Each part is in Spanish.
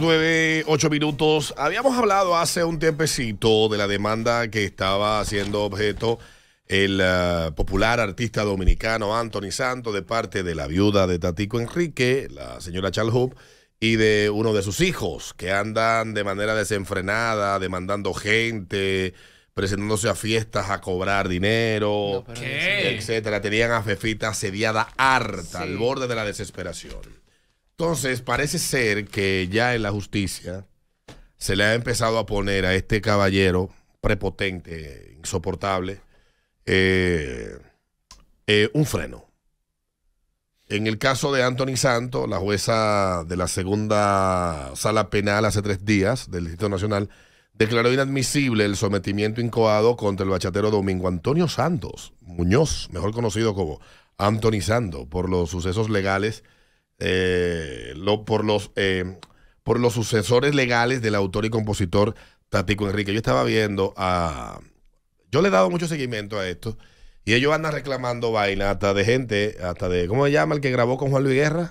9, 8 minutos. Habíamos hablado hace un tiempecito de la demanda que estaba haciendo objeto el eh, popular artista dominicano Anthony Santos de parte de la viuda de Tatico Enrique, la señora Chalhub, y de uno de sus hijos que andan de manera desenfrenada, demandando gente, presentándose a fiestas a cobrar dinero, etcétera. Tenían a Fefita asediada harta, al borde de la desesperación. Entonces, parece ser que ya en la justicia se le ha empezado a poner a este caballero prepotente, insoportable, eh, eh, un freno. En el caso de Anthony Santo, la jueza de la segunda sala penal hace tres días del Distrito Nacional declaró inadmisible el sometimiento incoado contra el bachatero Domingo Antonio Santos Muñoz, mejor conocido como Anthony Santo, por los sucesos legales eh, lo, por, los, eh, por los sucesores legales del autor y compositor Tatico Enrique. Yo estaba viendo a... Yo le he dado mucho seguimiento a esto y ellos andan reclamando vaina hasta de gente, hasta de... ¿Cómo se llama el que grabó con Juan Luis Guerra?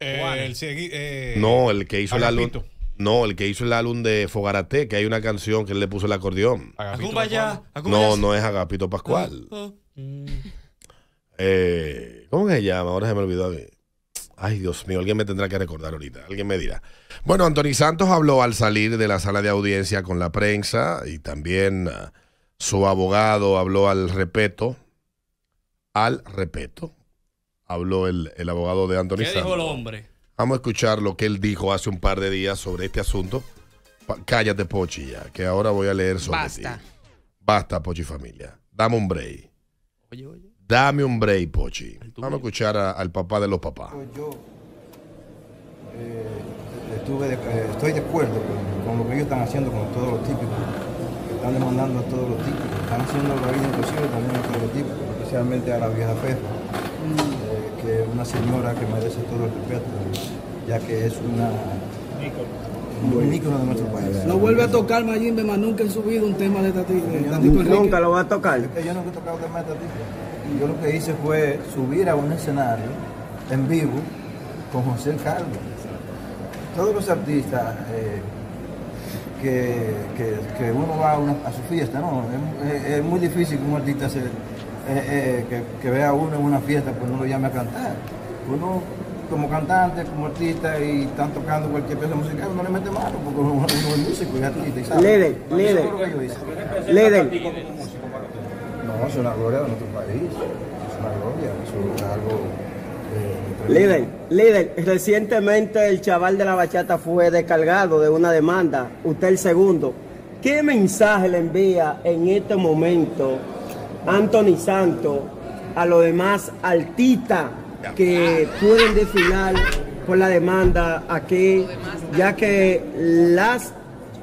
Eh, el, eh, no, el que hizo el álbum. No, el que hizo el álbum de Fogarate, que hay una canción que él le puso el acordeón. no, no es Agapito Pascual. Oh, oh. Mm. Eh, ¿Cómo se llama? Ahora se me olvidó. Ay, Dios mío, alguien me tendrá que recordar ahorita. Alguien me dirá. Bueno, Anthony Santos habló al salir de la sala de audiencia con la prensa y también ah, su abogado habló al repeto. Al repeto. Habló el, abogado de Anthony ¿Qué Santos. dijo el hombre? Vamos a escuchar lo que él dijo hace un par de días sobre este asunto. cállate, Pochi, ya, que ahora voy a leer sobre Basta. Basta, Pochi familia. Dame un break. Oye, oye. Dame un break, Pochi. Vamos a escuchar al papá de los papás. Pues yo eh, estuve eh, estoy de acuerdo con, lo que ellos están haciendo con todos los típicos. Están demandando a todos los típicos. Están haciendo lo vida imposible también a todos los típicos, especialmente a la vieja fe, mm. eh, que es una señora que merece todo el respeto, ya que es una un ícono de nuestro país. No vuelve a tocar Mayimbe, más nunca he subido un tema de Tati. Nunca lo va a tocar. yo nunca he tocado un tema de Tati yo lo que hice fue subir a un escenario en vivo con José Carlos. Todos los artistas eh, que, uno va a, su fiesta, Es, muy difícil que un artista eh, eh, que, vea uno en una fiesta, pues no lo llame a cantar. Uno como cantante, como artista y están tocando cualquier pieza musical, no le mete mano porque uno es músico y artista. Leder, Leder. No, es una gloria de nuestro país, es una gloria, es algo... líder, eh, líder, recientemente el chaval de la bachata fue descargado de una demanda, usted el segundo. ¿Qué mensaje le envía en este momento Anthony Santos a los demás artistas que pueden desfilar por la demanda aquí, ya que las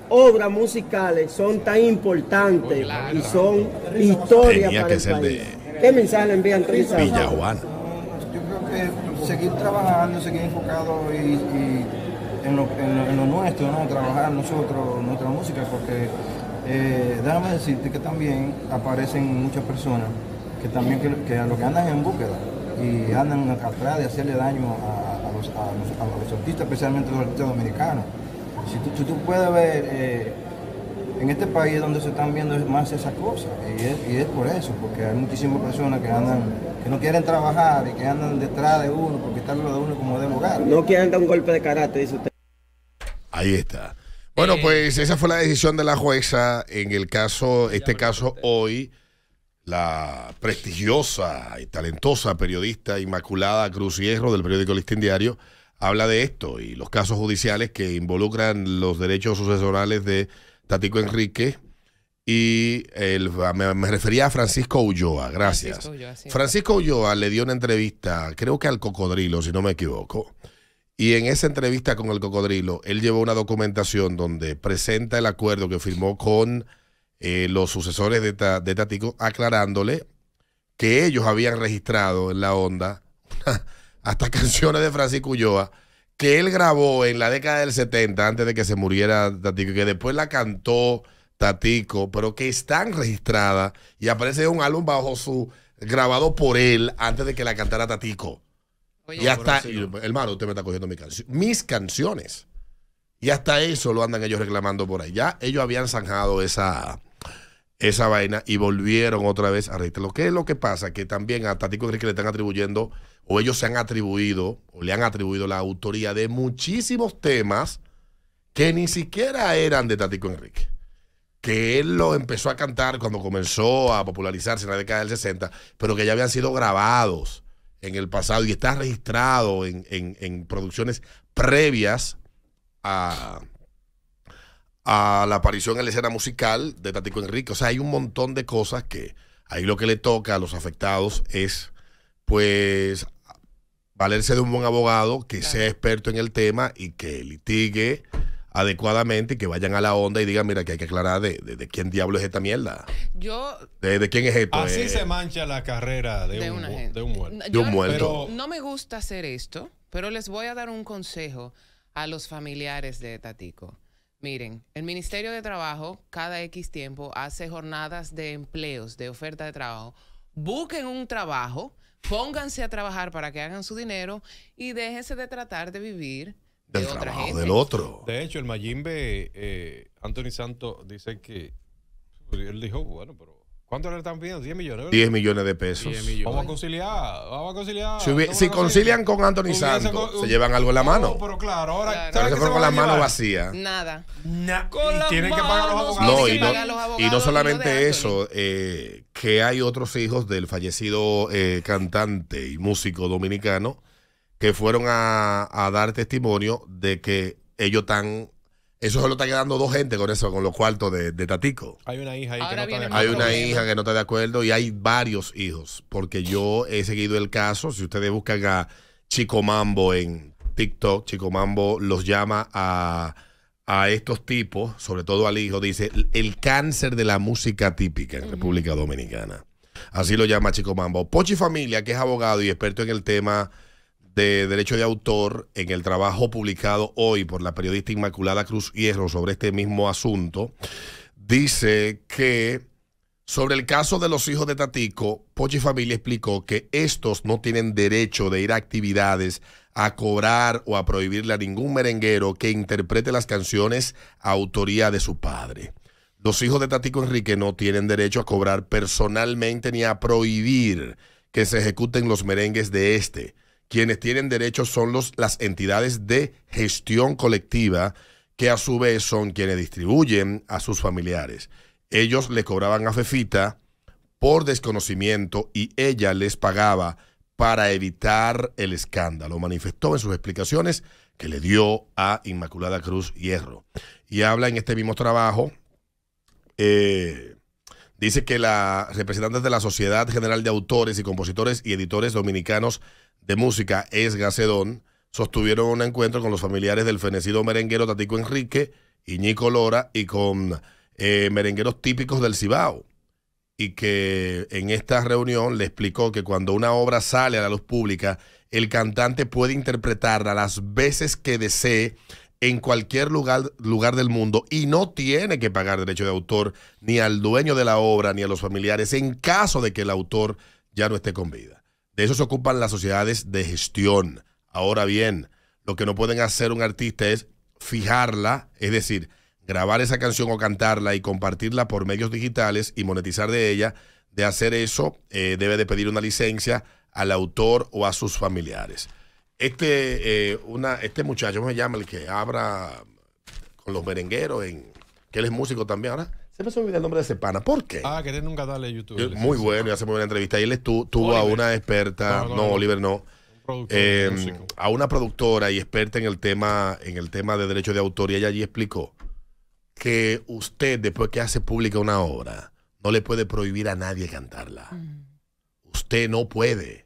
obras musicales son tan importantes oh, y son historias para que ¿Qué mensaje le envían Yo creo que pues, seguir trabajando, seguir enfocado y, en, lo, nuestro, trabajar nosotros nuestra música, porque eh, déjame decirte que también aparecen muchas personas que también que, lo que andan en búsqueda y andan atrás de hacerle daño a, los, a, los, a los artistas, especialmente los artistas dominicanos. Si tú, puedes ver, eh, en este país donde se están viendo más esas cosas, y es, por eso, porque hay muchísimas personas que andan, que no quieren trabajar y que andan detrás de uno, porque están lo de uno como de lugar. No quieren dar un golpe de carácter, dice usted. Ahí está. Bueno, eh, pues esa fue la decisión de la jueza en el caso, este caso hoy, la prestigiosa y talentosa periodista Inmaculada Cruz Hierro del periódico Listín Diario habla de esto y los casos judiciales que involucran los derechos sucesorales de Tatico Enrique y me, refería a Francisco Ulloa, gracias. Francisco Ulloa, le dio una entrevista, creo que al cocodrilo, si no me equivoco. Y en esa entrevista con el cocodrilo, él llevó una documentación donde presenta el acuerdo que firmó con eh, los sucesores de, Tatico, aclarándole que ellos habían registrado en la onda hasta canciones de Francisco Ulloa que él grabó en la década del 70, antes de que se muriera Tatico, que después la cantó Tatico, pero que están registradas y aparece en un álbum bajo su grabado por él antes de que la cantara Tatico. Oye, y hasta, hermano, usted me está cogiendo mi canciones. mis canciones. Y hasta eso lo andan ellos reclamando por ahí. Ya ellos habían zanjado esa, esa vaina y volvieron otra vez a reírte. Lo que es lo que pasa, que también a Tatico Enrique le están atribuyendo, o ellos se han atribuido, o le han atribuido la autoría de muchísimos temas que ni siquiera eran de Tatico Enrique. Que él lo empezó a cantar cuando comenzó a popularizarse en la década del 60, pero que ya habían sido grabados en el pasado y está registrado en, en, en producciones previas a, a la aparición en la escena musical de Tatico Enrique. O sea, hay un montón de cosas que ahí lo que le toca a los afectados es, pues, valerse de un buen abogado que sea experto en el tema y que litigue adecuadamente y que vayan a la onda y digan, mira, que hay que aclarar de, quién diablo es esta mierda. Yo... De, quién es esto. Así eh. se mancha la carrera de, un, muerto. De un muerto. no me gusta hacer esto, pero les voy a dar un consejo a los familiares de Tatico. Miren, el Ministerio de Trabajo cada X tiempo hace jornadas de empleos, de oferta de trabajo. Busquen un trabajo, pónganse a trabajar para que hagan su dinero y déjense de tratar de vivir de del otra gente. del otro. De hecho, el Mayimbe, eh, Anthony Santo dice que él dijo, bueno, pero ¿Cuánto le están pidiendo? 10 millones, 10 millones de pesos. Vamos a conciliar, vamos a conciliar. Si, concilian con Anthony Santos, se llevan algo en la oh, mano. pero claro, ahora Pero se fue con las manos vacías. Nada. y tienen que pagar los abogados. y no, los abogados y no solamente eso, eh, que hay otros hijos del fallecido eh, cantante y músico dominicano que fueron a dar testimonio de que ellos están eso solo está quedando dos gente con eso, con los cuartos de, Tatico. Hay una hija ahí que no está de acuerdo. Hay una hija que no está de acuerdo y hay varios hijos, porque yo he seguido el caso. Si ustedes buscan a Chico Mambo en TikTok, Chico Mambo los llama a, a estos tipos, sobre todo al hijo, dice el cáncer de la música típica en República Dominicana. Así lo llama Chico Mambo. Pochi Familia, que es abogado y experto en el tema de derecho de autor en el trabajo publicado hoy por la periodista Inmaculada Cruz Hierro sobre este mismo asunto, dice que sobre el caso de los hijos de Tatico, Pochi Familia explicó que estos no tienen derecho de ir a actividades, a cobrar o a prohibirle a ningún merenguero que interprete las canciones a autoría de su padre. Los hijos de Tatico Enrique no tienen derecho a cobrar personalmente ni a prohibir que se ejecuten los merengues de este quienes tienen derechos son los, las entidades de gestión colectiva, que a su vez son quienes distribuyen a sus familiares. Ellos le cobraban a Fefita por desconocimiento y ella les pagaba para evitar el escándalo. Manifestó en sus explicaciones que le dio a Inmaculada Cruz Hierro. Y habla en este mismo trabajo, eh, dice que las representantes de la Sociedad General de Autores y Compositores y Editores Dominicanos de música es Gacedón, sostuvieron un encuentro con los familiares del fenecido merenguero Tatico Enrique, y Nico Lora y con eh, merengueros típicos del Cibao. Y que en esta reunión le explicó que cuando una obra sale a la luz pública, el cantante puede interpretarla las veces que desee en cualquier lugar, del mundo y no tiene que pagar derecho de autor ni al dueño de la obra ni a los familiares en caso de que el autor ya no esté con vida. De eso se ocupan las sociedades de gestión. Ahora bien, lo que no pueden hacer un artista es fijarla, es decir, grabar esa canción o cantarla y compartirla por medios digitales y monetizar de ella. De hacer eso, eh, debe de pedir una licencia al autor o a sus familiares. Este, eh, una, este muchacho, ¿cómo se llama? El que abra con los merengueros, en, que él es músico también ahora se me olvidó el nombre de ese pana. ¿Por qué? Ah, querés nunca darle YouTube. Eh, muy bueno, y hace muy buena entrevista. Y él tuvo a una experta. No, Oliver no. Eh, a una productora y experta en el tema, en el tema de derecho de autor. Y ella allí explicó que usted, después que hace pública una obra, no le puede prohibir a nadie cantarla. Mm. Usted no puede.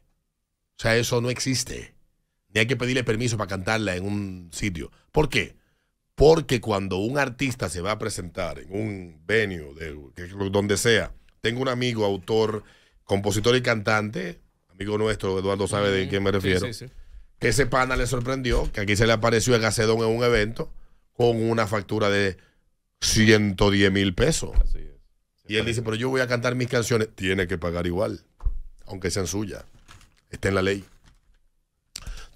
O sea, eso no existe. Ni hay que pedirle permiso para cantarla en un sitio. ¿Por qué? Porque cuando un artista se va a presentar en un venue, donde sea, tengo un amigo, autor, compositor y cantante, amigo nuestro, Eduardo sabe de quién me refiero, que ese pana le sorprendió, que aquí se le apareció a Gacedón en un evento con una factura de 110 mil pesos. Y él dice, pero yo voy a cantar mis canciones. Tiene que pagar igual, aunque sean suyas. Está en la ley.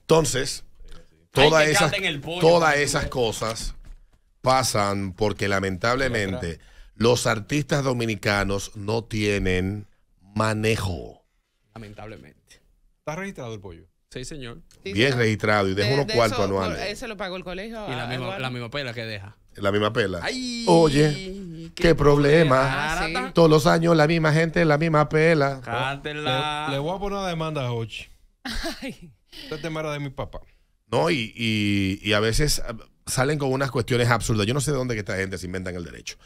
Entonces, todas esas, esas cosas pasan porque lamentablemente los artistas dominicanos no tienen manejo. Lamentablemente. ¿Está registrado el pollo? Sí, señor. Bien registrado y deja unos cuartos anuales. Ese lo pagó el colegio. Y la misma, pela que deja. La misma pela. Oye, qué, problema. Todos los años la misma gente, la misma pela. Le, le, voy a poner una demanda a Hochi. Este de mi papá. Y, a veces ah, salen con unas cuestiones absurdas. Yo no sé de dónde que esta gente se inventan el derecho.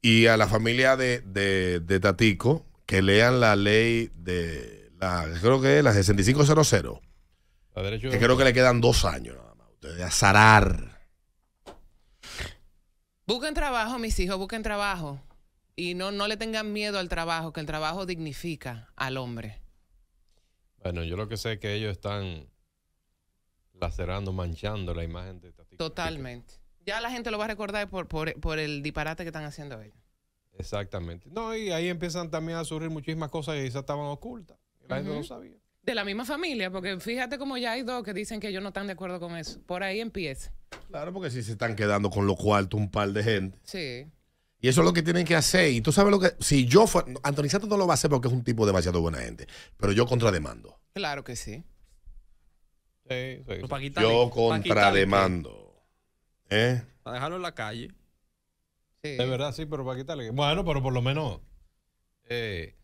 Y a la familia de, Tatico, que lean la ley de la, creo que es la 6500. derecho que creo que le quedan dos años nada más. Ustedes azarar. Busquen trabajo, mis hijos, busquen trabajo. Y no, no le tengan miedo al trabajo, que el trabajo dignifica al hombre. Bueno, yo lo que sé es que ellos están lacerando, manchando la imagen de Totalmente. Ya la gente lo va a recordar por, el disparate que están haciendo ellos. Exactamente. No, y ahí empiezan también a surgir muchísimas cosas que estaban ocultas. La sabía. De la misma familia, porque fíjate como ya hay dos que dicen que ellos no están de acuerdo con eso. Por ahí empieza. Claro, porque si se están quedando con los cuartos un par de gente. Sí. Y eso es lo que tienen que hacer. Y tú sabes lo que. Si yo fuera. Antonizato no lo va a hacer porque es un tipo demasiado buena gente. Pero yo contrademando. Claro que sí. Yo contrademando. ¿Eh? Para dejarlo en la calle. De verdad, sí, pero para quitarle. Bueno, pero por lo menos eh,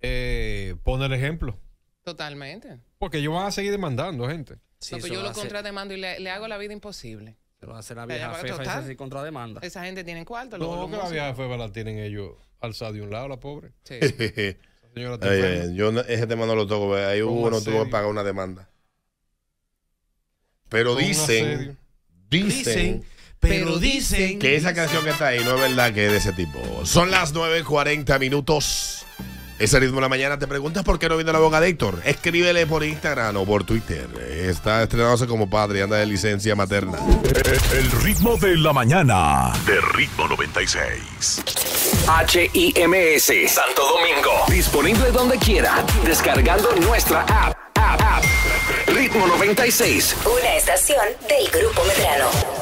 eh, el ejemplo. Totalmente. Porque ellos van a seguir demandando, gente. Sí, yo lo contrademando y le, hago la vida imposible. Se lo hacer la vieja fefa contrademanda. Esa gente tiene cuarto. No, lo, que la vieja fefa la tienen ellos alzada de un lado, la pobre. Sí. yo ese tema no lo toco. Ahí uno tuvo que pagar una demanda. Pero dicen, dicen, pero dicen que esa canción que está ahí no es verdad que es de ese tipo. Son las 9.40 minutos. Ese ritmo de la mañana te preguntas por qué no viene la boca de Héctor. Escríbele por Instagram o por Twitter. Está estrenándose como padre, anda de licencia materna. El ritmo de la mañana. De ritmo 96. HIMS, Santo Domingo. Disponible donde quiera. Descargando nuestra app. 96. Una estación del Grupo Medrano.